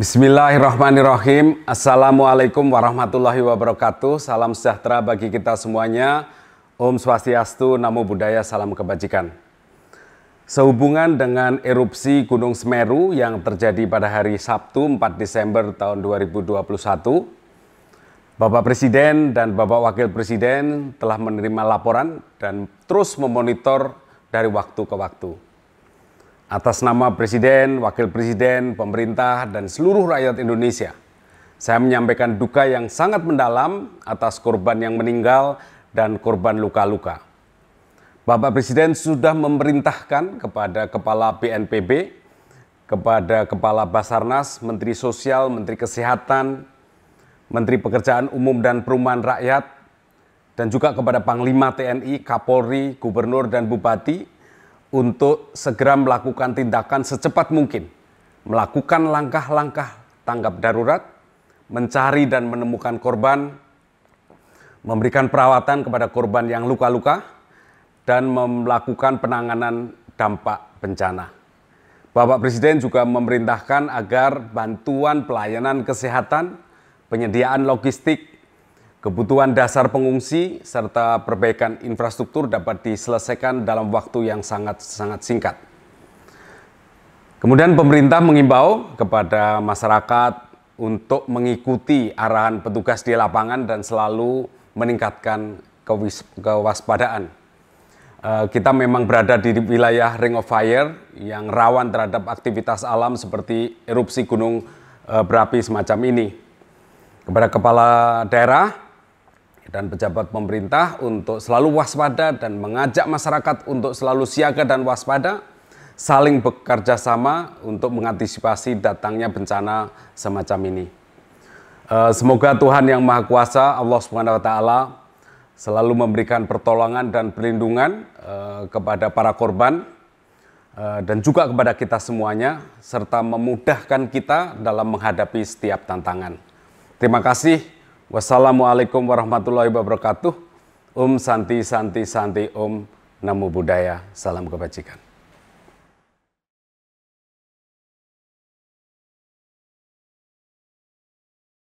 Bismillahirrahmanirrahim. Assalamualaikum warahmatullahi wabarakatuh. Salam sejahtera bagi kita semuanya. Om Swastiastu, Namo Buddhaya, Salam Kebajikan. Sehubungan dengan erupsi Gunung Semeru yang terjadi pada hari Sabtu 4 Desember tahun 2021, Bapak Presiden dan Bapak Wakil Presiden telah menerima laporan dan terus memonitor dari waktu ke waktu atas nama Presiden, Wakil Presiden, pemerintah, dan seluruh rakyat Indonesia. Saya menyampaikan duka yang sangat mendalam atas korban yang meninggal dan korban luka-luka. Bapak Presiden sudah memerintahkan kepada Kepala BNPB, kepada Kepala Basarnas, Menteri Sosial, Menteri Kesehatan, Menteri Pekerjaan Umum dan Perumahan Rakyat, dan juga kepada Panglima TNI, Kapolri, Gubernur, dan Bupati untuk segera melakukan tindakan secepat mungkin, melakukan langkah-langkah tanggap darurat, mencari dan menemukan korban, memberikan perawatan kepada korban yang luka-luka, dan melakukan penanganan dampak bencana. Bapak Presiden juga memerintahkan agar bantuan pelayanan kesehatan, penyediaan logistik, Kebutuhan dasar pengungsi serta perbaikan infrastruktur dapat diselesaikan dalam waktu yang sangat-sangat singkat. Kemudian pemerintah mengimbau kepada masyarakat untuk mengikuti arahan petugas di lapangan dan selalu meningkatkan kewaspadaan. Eh, kita memang berada di wilayah Ring of Fire yang rawan terhadap aktivitas alam seperti erupsi gunung eh, berapi semacam ini. Kepada kepala daerah, dan pejabat pemerintah untuk selalu waspada dan mengajak masyarakat untuk selalu siaga dan waspada, saling bekerja sama untuk mengantisipasi datangnya bencana semacam ini. Eh, semoga Tuhan Yang Maha Kuasa, Allah Subhanahu wa Ta'ala, selalu memberikan pertolongan dan perlindungan eh, kepada para korban eh, dan juga kepada kita semuanya, serta memudahkan kita dalam menghadapi setiap tantangan. Terima kasih. Wassalamualaikum warahmatullahi wabarakatuh. Om Santi Santi Santi Om Namo Buddhaya. Salam kebajikan.